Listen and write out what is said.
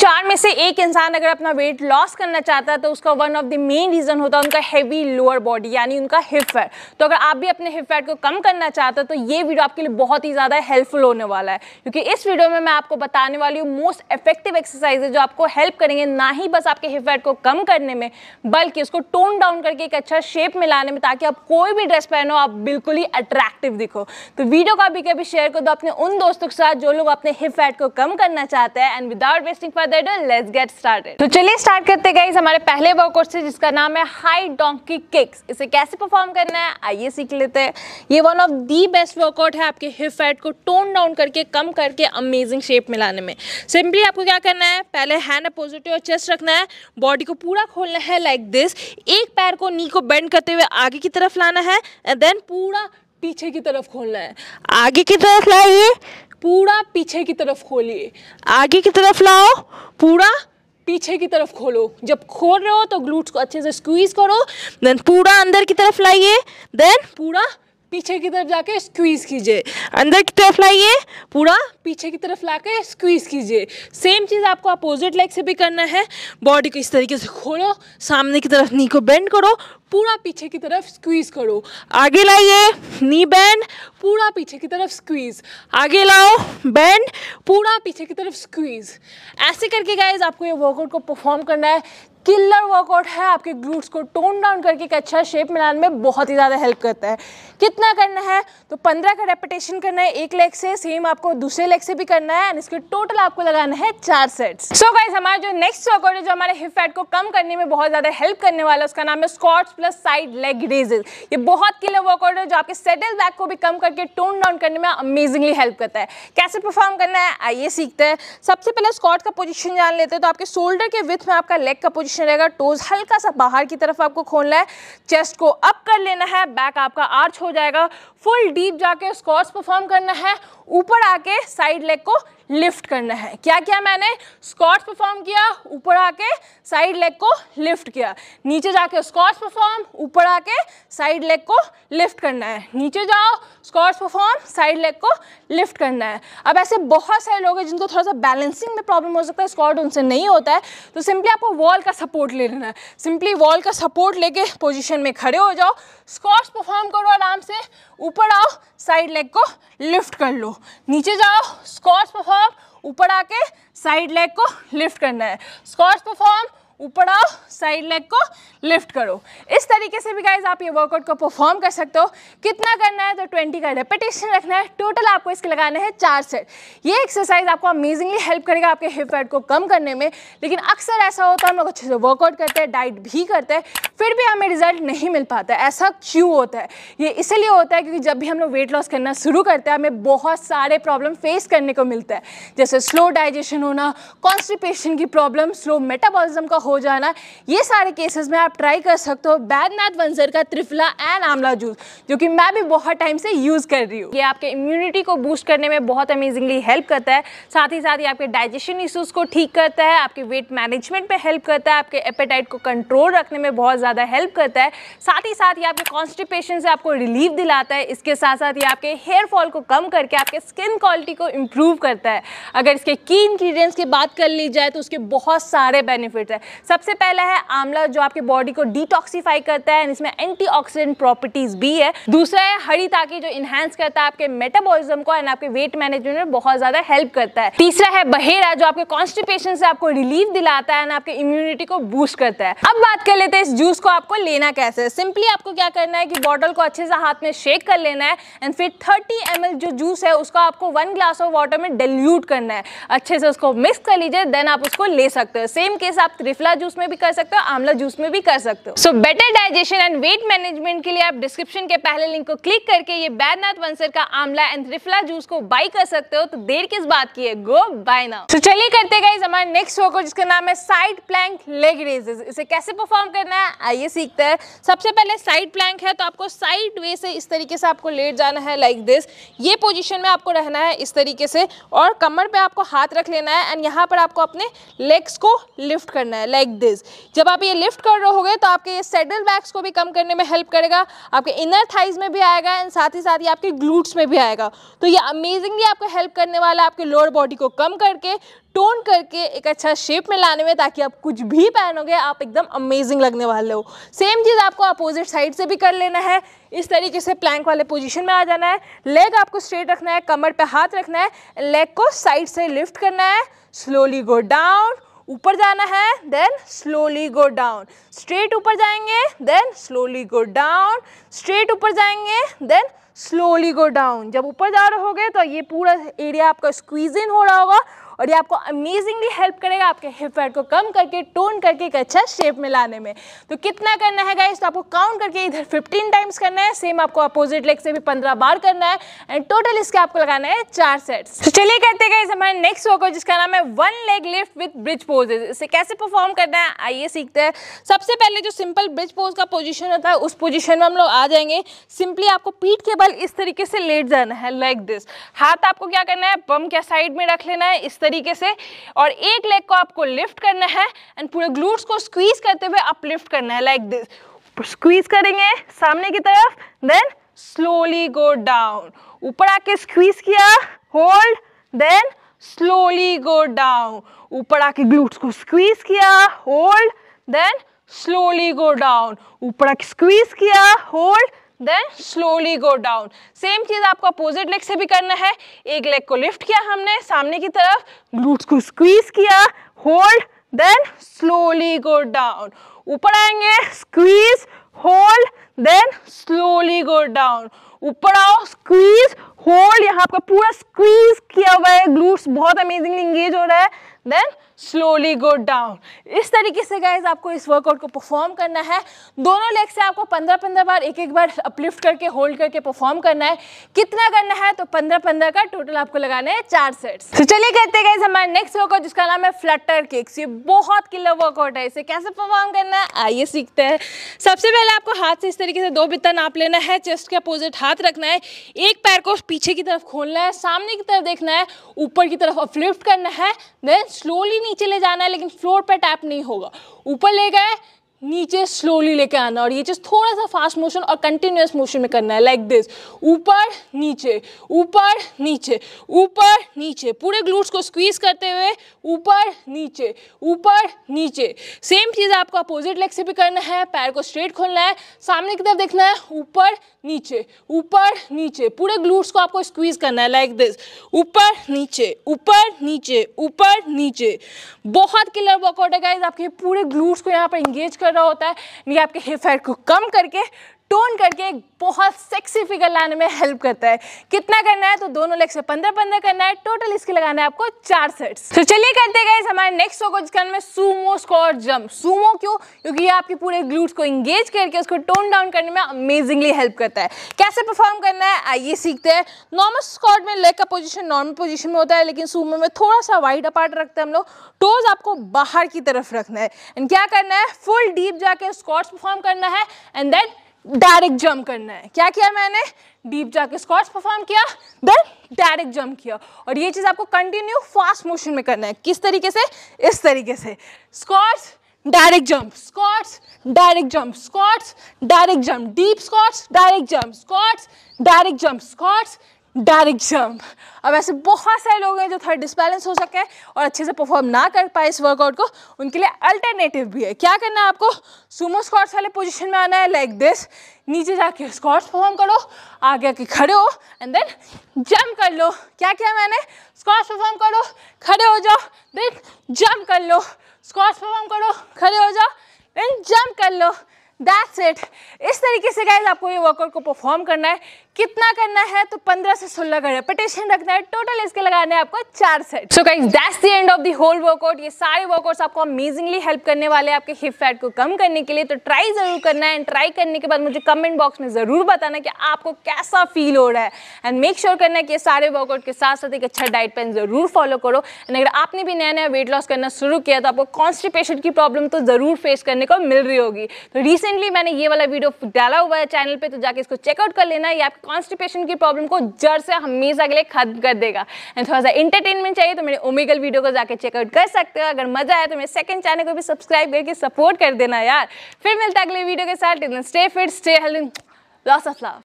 चार में से एक इंसान अगर अपना वेट लॉस करना चाहता है तो उसका one of the main reason होता है उनका हैवी लोअर बॉडी यानी उनका हिप फैट तो अगर आप भी अपने हिप फैट को कम करना चाहते हैं तो ये वीडियो आपके लिए बहुत ही ज़्यादा हेल्पफुल होने वाला है क्योंकि इस वीडियो में मैं आपको बताने वाली हूँ मोस्ट इफेक्टिव एक्सरसाइज जो आपको हेल्प करेंगे ना ही बस आपके हिप फैट को कम करने में बल्कि उसको टोन डाउन करके एक अच्छा शेप में लाने में ताकि आप कोई भी ड्रेस पहनो आप बिल्कुल ही अट्रैक्टिव दिखो तो वीडियो को आप भी कभी शेयर कर दो अपने उन दोस्तों के साथ जो लोग अपने हिप फैट को कम करना चाहते हैं and without wasting further let's get started तो चलिए स्टार्ट करते गाइस हमारे पहले वर्कआउट से जिसका नाम है हाई डोंकी किक्स इसे कैसे परफॉर्म करना है आइए सीख लेते हैं ये one of the best workout है आपके हिप फैट को टोन डाउन करके कम करके अमेजिंग शेप में में सिंपली आपको क्या करना है पहले हैंड अपोजिटिव और चेस्ट रखना है बॉडी को पूरा खोलना है लाइक दिस एक पैर को नी को बेंड करते हुए आगे की तरफ लाना है एंड देन पूरा पीछे की तरफ खोलना है आगे की तरफ लाइए पूरा पीछे की तरफ खोलिए आगे की तरफ लाओ पूरा पीछे की तरफ खोलो जब खोल रहे हो तो ग्लूट्स को अच्छे से स्क्वीज करो देन पूरा अंदर की तरफ लाइए देन पूरा पीछे की तरफ जाके स्क्वीज़ कीजिए अंदर की तरफ लाइए पूरा पीछे की तरफ ला के स्क्वीज़ कीजिए सेम चीज़ आपको अपोजिट लेग से भी करना है बॉडी को इस तरीके से खोलो सामने की तरफ नी को बेंड करो पूरा पीछे की तरफ स्क्वीज़ करो आगे लाइए नी बैंड पूरा पीछे की तरफ स्क्वीज़ आगे लाओ बैंड पूरा पीछे की तरफ स्क्वीज़ ऐसे करके गाइज आपको ये वर्कआउट को परफॉर्म करना है किलर वर्कआउट है आपके ग्लूट्स को टोन डाउन करके एक अच्छा शेप मिलाने में बहुत ही ज़्यादा हेल्प करता है कितना करना है तो पंद्रह का रेपिटेशन करना है एक लेग से सेम आपको दूसरे लेग से भी करना है एंड इसके टोटल आपको लगाना है चार सेट्स सो गाइज हमारा जो नेक्स्ट वर्कआउट है जो हमारे हिप फैट को कम करने में बहुत ज़्यादा हेल्प करने वाला है उसका नाम है squats plus side leg raises ये बहुत किलर वर्कआउट है जो आपके सेटल बैक को भी कम करके टोन डाउन करने में अमेजिंगली हेल्प करता है कैसे परफॉर्म करना है आइए सीखते हैं सबसे पहले स्कॉट का पोजिशन जान लेते हैं तो आपके शोल्डर के विथ में आपका लेग का पोजिशन पोजिशन रहेगा टोज हल्का सा बाहर की तरफ आपको खोलना है चेस्ट को अप कर लेना है बैक आपका आर्च हो जाएगा फुल डीप जाके स्कॉट्स परफॉर्म करना है ऊपर आके साइड लेग को लिफ्ट करना है क्या क्या मैंने स्कॉट्स परफॉर्म किया ऊपर आके साइड लेग को लिफ्ट किया नीचे जाके स्कॉट्स परफॉर्म ऊपर आके साइड लेग को लिफ्ट करना है नीचे जाओ स्कॉट्स परफॉर्म साइड लेग को लिफ्ट करना है अब ऐसे बहुत सारे लोग हैं जिनको थोड़ा सा बैलेंसिंग में प्रॉब्लम हो सकता है स्कॉट उनसे नहीं होता है तो सिंपली आपको वॉल का सपोर्ट ले लेना है सिंपली वॉल का सपोर्ट लेके पोजिशन में खड़े हो जाओ स्कॉट्स परफॉर्म करो आराम से ऊपर आओ साइड लेग को लिफ्ट कर लो नीचे जाओ स्कॉट्स परफॉर्म ऊपर आके साइड लेग को लिफ्ट करना है स्क्वाट्स परफॉर्म ऊपर आओ साइड लेग को लिफ्ट करो इस तरीके से भी गाइज आप ये वर्कआउट को परफॉर्म कर सकते हो कितना करना है तो 20 का रेपिटेशन रखना है टोटल आपको इसके लगाने हैं चार सेट ये एक्सरसाइज आपको अमेजिंगली हेल्प करेगा आपके हिप पैड को कम करने में लेकिन अक्सर ऐसा होता है हम लोग अच्छे से वर्कआउट करते हैं डाइट भी करते हैं फिर भी हमें रिजल्ट नहीं मिल पाता ऐसा क्यों होता है ये इसलिए होता है क्योंकि जब भी हम लोग वेट लॉस करना शुरू करते हैं हमें बहुत सारे प्रॉब्लम फेस करने को मिलता है जैसे स्लो डाइजेशन होना कॉन्स्टिपेशन की प्रॉब्लम स्लो मेटाबॉलिज्म का हो जाना ये सारे केसेस में आप ट्राई कर सकते हो बैदनाथ वंजर का त्रिफला एंड आंवला जूस जो कि मैं भी बहुत टाइम से यूज़ कर रही हूँ ये आपके इम्यूनिटी को बूस्ट करने में बहुत अमेजिंगली हेल्प करता है साथ ही साथ ये आपके डाइजेशन इशूज़ को ठीक करता है आपके वेट मैनेजमेंट पर हेल्प करता है आपके एपेटाइट को कंट्रोल रखने में बहुत ज़्यादा हेल्प करता है साथ ही साथ ये आपके कॉन्स्टिपेशन से आपको रिलीफ दिलाता है इसके साथ साथ ये आपके हेयर फॉल को कम करके आपके स्किन क्वालिटी को इम्प्रूव करता है अगर इसके की इंग्रीडियंट्स की बात कर ली जाए तो उसके बहुत सारे बेनिफिट है सबसे पहला है आंवला जो आपके बॉडी को डिटॉक्सीफाई करता है इसमें एंटीऑक्सीडेंट प्रॉपर्टीज भी है दूसरा है हरी ताकि जो इनहेंस करता है आपके मेटाबॉलिज्म को एंड आपके वेट मैनेजमेंट में बहुत ज्यादा हेल्प करता है तीसरा है बहेरा जो आपके कॉन्स्टिपेशन से आपको रिलीफ दिलाता है एंड आपके इम्यूनिटी को बूस्ट करता है अब बात कर लेते हैं इस जूस को आपको लेना कैसे सिंपली आपको क्या करना है कि बॉटल को अच्छे से हाथ में शेक कर लेना है एंड फिर थर्टी एम जो जूस है उसको आपको वन ग्लास ऑफ वाटर में डिल्यूट करना है अच्छे से उसको मिक्स कर लीजिए देन आप उसको ले सकते हो सेम केस आप त्रिफला जूस में भी कर सकते हो आंवला जूस में भी कर सकते हो so better digestion and weight management के लिए आप डिस्क्रिप्शन के पहले लिंक को क्लिक करके ये बैदनाथ वंसर का आंवला एंड त्रिफला जूस को बाई कर सकते हो तो देर किस बात की है गो बाय नाउ तो चलिए करते गाइस हमारे नेक्स्ट शो को जिसका नाम है साइड प्लैंक लेग रेजेस इसे कैसे परफॉर्म करना है आइए सीखते हैं सबसे पहले साइड प्लैंक है तो आपको साइड वे से इस तरीके से आपको लेट जाना है लाइक दिस ये पोजिशन में आपको रहना है इस तरीके से और कमर पर आपको हाथ रख लेना है एंड यहाँ पर आपको अपने लेग्स को लिफ्ट करना है लाइक दिस जब आप ये लिफ्ट कर रहे हो तो आपके ये सेडल बैग्स को भी कम करने में हेल्प करेगा आपके इनर थाइज में भी आएगा एंड साथ ही साथ ये आपके ग्लूट्स में भी आएगा तो ये अमेजिंगली आपको हेल्प करने वाला आपके लोअर बॉडी को कम करके टोन करके एक अच्छा शेप में लाने में ताकि आप कुछ भी पहनोगे आप एकदम अमेजिंग लगने वाले हो सेम चीज़ आपको अपोजिट साइड से भी कर लेना है इस तरीके से प्लैंक वाले पोजीशन में आ जाना है लेग आपको स्ट्रेट रखना है कमर पे हाथ रखना है लेग को साइड से लिफ्ट करना है स्लोली गो डाउन ऊपर जाना है then slowly go down straight ऊपर जाएंगे then slowly go down straight ऊपर जाएंगे देन स्लोली गो डाउन जब ऊपर जा रहे होगे तो ये पूरा एरिया आपका स्क्वीज इन हो रहा होगा और ये आपको अमेजिंगली हेल्प करेगा आपके हिप फैट को कम करके टोन करके एक अच्छा शेप में लाने में तो कितना करना है गाइस तो आपको काउंट करके इधर फिफ्टीन टाइम्स करना है सेम आपको अपोजिट लेग से भी पंद्रह बार करना है एंड टोटल इसके आपको लगाना है चार सेट्स तो चलिए करते गाइस हमारे नेक्स्ट वर्क जिसका नाम है one leg lift with bridge poses इसे कैसे परफॉर्म करना है आइए सीखते हैं सबसे पहले जो सिंपल ब्रिज पोज का पोजिशन होता है उस पोजिशन में हम लोग आ जाएंगे सिंपली आपको पीठ के बल इस तरीके से लेट जाना है लाइक दिस हाथ आपको क्या करना है बम क्या साइड में रख लेना है इस तरीके से और एक लेग को आपको लिफ्ट करना है एंड पूरे ग्लूट्स को स्क्वीज करते हुए अपलिफ्ट करना है लाइक दिस स्क्वीज करेंगे सामने की तरफ देन स्लोली गो डाउन ऊपर आके स्क्वीज किया hold then slowly go down ऊपर आके ग्लूट्स को स्क्वीज किया hold then slowly go down ऊपर आके स्क्वीज किया hold then slowly go down same चीज़ आपको अपोजिट लेग से भी करना है एक लेग को लिफ्ट किया हमने सामने की तरफ ग्लूट्स को स्क्वीज किया hold then slowly go down ऊपर आएंगे squeeze hold then slowly go down ऊपर आओ स्क्वीज होल्ड यहाँ आपका पूरा स्क्वीज किया हुआ है ग्लूट्स बहुत अमेजिंगली इंगेज हो रहा है देन स्लोली गो डाउन इस तरीके से गाइज आपको इस वर्कआउट को परफॉर्म करना है दोनों लेग से आपको पंद्रह पंद्रह बार एक एक बार अपलिफ्ट करके होल्ड करके परफॉर्म करना है कितना करना है तो पंद्रह पंद्रह का टोटल आपको लगाना है चार सेट्स तो चलिए कहते हैं गाइज हमारे नेक्स्ट वर्कआउट जिसका नाम है फ्लटर केक्स ये बहुत किलर वर्कआउट है इसे कैसे परफॉर्म करना है आइए सीखते हैं सबसे पहले आपको हाथ से इस तरीके से दो बित्ता नाप लेना है चेस्ट के अपोजिट हाथ रखना है एक पैर को पीछे की तरफ खोलना है सामने की तरफ देखना है ऊपर की तरफ अपलिफ्ट करना है देन स्लोली नीचे ले जाना है लेकिन फ्लोर पर टैप नहीं होगा ऊपर ले गए नीचे स्लोली लेके आना और ये चीज़ थोड़ा सा फास्ट मोशन और कंटिन्यूस मोशन में करना है लाइक दिस ऊपर नीचे ऊपर नीचे ऊपर नीचे पूरे ग्लूट्स को स्क्वीज करते हुए ऊपर नीचे ऊपर नीचे सेम चीज़ आपको अपोजिट लेग से भी करना है पैर को स्ट्रेट खोलना है सामने की तरफ देखना है ऊपर नीचे ऊपर नीचे पूरे ग्लूट्स को आपको स्क्वीज करना है लाइक दिस ऊपर नीचे ऊपर नीचे ऊपर नीचे बहुत किलर वर्कआउट है गाइज आपके पूरे ग्लूट्स को यहाँ पर इंगेज कर कर रहा होता है ये आपके हेयर फायर को कम करके टोन करके एक बहुत सेक्सी फिगर लाने में हेल्प करता है कितना करना है तो दोनों लेग से पंद्रह पंद्रह करना है टोटल इसके लगाना है आपको चार सेट्स तो चलिए करते गए हमारे नेक्स्ट शो को जिसका नाम है सूमो स्कॉर जम्प सूमो क्यों क्योंकि ये आपके पूरे ग्लूट्स को इंगेज करके उसको टोन डाउन करने में अमेजिंगली हेल्प करता है कैसे परफॉर्म करना है आइए सीखते हैं नॉर्मल स्कॉट में लेग का पोजिशन नॉर्मल पोजिशन में होता है लेकिन सूमो में थोड़ा सा वाइट अपार्ट रखते हैं हम लोग टोज आपको बाहर की तरफ रखना है एंड क्या करना है फुल डीप जाके स्कॉट्स परफॉर्म करना है एंड देन डायरेक्ट जंप करना है क्या किया मैंने डीप जाके स्कॉट्स परफॉर्म किया देन डायरेक्ट जंप किया और ये चीज़ आपको कंटिन्यू फास्ट मोशन में करना है किस तरीके से इस तरीके से squats direct jump squats direct jump squats direct jump deep squats direct jump squats direct jump squats direct jump अब ऐसे बहुत सारे लोग हैं जो थर्ड डिसबैलेंस हो सके और अच्छे से परफॉर्म ना कर पाए इस वर्कआउट को उनके लिए अल्टरनेटिव भी है क्या करना है आपको सुमो स्कॉट्स वाले पोजीशन में आना है लाइक दिस नीचे जाके स्कॉट्स परफॉर्म करो आगे आके खड़े हो एंड देन जंप कर लो क्या किया मैंने स्कॉट्स परफॉर्म करो खड़े हो जाओ देन जंप कर लो स्कॉट्स परफॉर्म करो खड़े हो जाओ देन जंप कर लो दैट्स इट इस तरीके से गाइज आपको ये वर्कआउट को परफॉर्म करना है कितना करना है तो 15 से 16 का रेपिटेशन रखना है टोटल इसके लगाने आपको चार set so guys that's the end of the whole workout ये सारे वर्कआउट्स आपको अमेजिंगली हेल्प करने वाले हैं आपके हिप फैट को कम करने के लिए तो ट्राई जरूर करना है एंड ट्राई करने के बाद मुझे कमेंट बॉक्स में जरूर बताना कि आपको कैसा फील हो रहा है एंड मेक श्योर करना है कि सारे वर्कआउट के साथ साथ एक अच्छा डाइट प्लान जरूर फॉलो करो एंड अगर आपने भी नया नया वेट लॉस करना शुरू किया तो आपको कॉन्स्टिपेशन की प्रॉब्लम तो जरूर फेस करने को मिल रही होगी तो रिसेंट रिसेंटली मैंने ये वाला वीडियो डाला हुआ है चैनल पे तो जाके इसको चेकआउट कर लेना ये आपके कॉन्स्टिपेशन की प्रॉब्लम को जड़ से हमेशा के लिए खत्म कर देगा एंड थोड़ा सा इंटरटेनमेंट चाहिए तो मेरे ओमेगल वीडियो को जाके चेकआउट कर सकते हो अगर मजा आया तो मेरे सेकंड चैनल को भी सब्सक्राइब करके सपोर्ट कर देना यार फिर मिलता है अगले वीडियो के साथ stay fit stay healthy lots of love